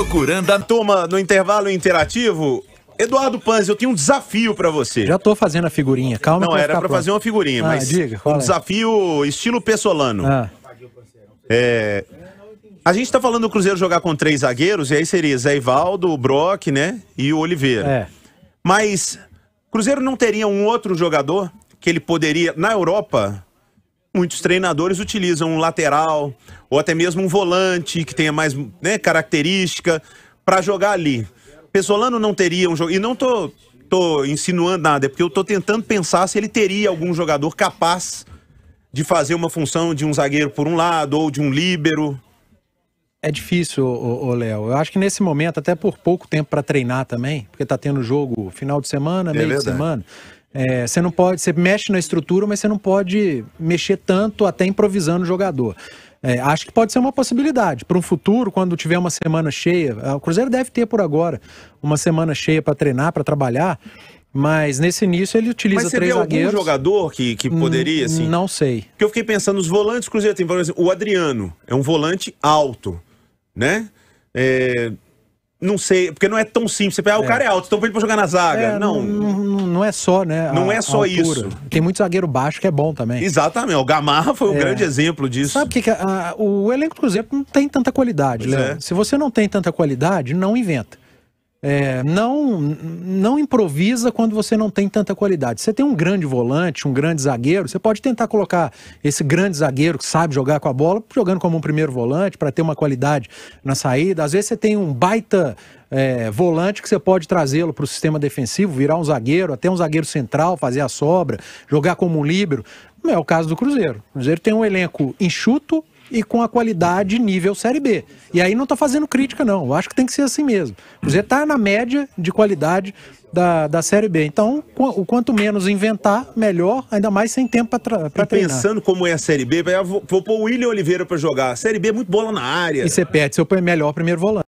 Procurando a turma no intervalo interativo. Eduardo Panz, eu tenho um desafio para você. Já tô fazendo a figurinha, calma. Não, era para fazer uma figurinha, ah, mas diga, um é? desafio estilo Pessolano. Ah. É, a gente tá falando do Cruzeiro jogar com três zagueiros, e aí seria Zé Ivaldo, o Brock, né, e o Oliveira. É. Mas Cruzeiro não teria um outro jogador que ele poderia, na Europa, muitos treinadores utilizam um lateral ou até mesmo um volante que tenha mais né, característica para jogar ali. Pesolano não teria um jogo. E não tô, tô insinuando nada, é porque eu tô tentando pensar se ele teria algum jogador capaz de fazer uma função de um zagueiro por um lado ou de um líbero. É difícil, o Léo. Eu acho que nesse momento, até por pouco tempo para treinar também, porque tá tendo jogo final de semana, é meio de semana. É, você não pode, você mexe na estrutura, mas você não pode mexer tanto até improvisando o jogador. É, acho que pode ser uma possibilidade. Para um futuro, quando tiver uma semana cheia, é, o Cruzeiro deve ter por agora uma semana cheia para treinar, para trabalhar. Mas nesse início ele utiliza Mas você três vê zagueiros. algum jogador que, que hum, poderia, assim? Não sei. Porque eu fiquei pensando nos volantes Cruzeiro tem. Por exemplo, o Adriano é um volante alto, né? É, não sei, porque não é tão simples. Você pega, ah, o é. cara é alto, então vem ele pra jogar na zaga. É, não. não. Não é só, né? Não a, é só isso. Tem muito zagueiro baixo que é bom também. Exatamente. O Gamarra foi um é. grande exemplo disso. Sabe o que, que é? a, ah, o elenco do Cruzeiro não tem tanta qualidade, né? É. Se você não tem tanta qualidade, não inventa é, não, não improvisa quando você não tem tanta qualidade. Você tem um grande volante, um grande zagueiro, você pode tentar colocar esse grande zagueiro que sabe jogar com a bola, jogando como um primeiro volante, para ter uma qualidade na saída. Às vezes você tem um baita é, volante que você pode trazê-lo para o sistema defensivo, virar um zagueiro, até um zagueiro central, fazer a sobra, jogar como um líbero. Não é o caso do Cruzeiro. O Cruzeiro tem um elenco enxuto, e com a qualidade nível Série B. E aí não estou fazendo crítica, não. Eu acho que tem que ser assim mesmo. O Cruzeiro está na média de qualidade da, da Série B. Então, o quanto menos inventar, melhor, ainda mais sem tempo para treinar. Pensando como é a Série B, vou, vou pôr o William Oliveira para jogar. A Série B é muito bola na área. E você perde, se eu melhor primeiro volante.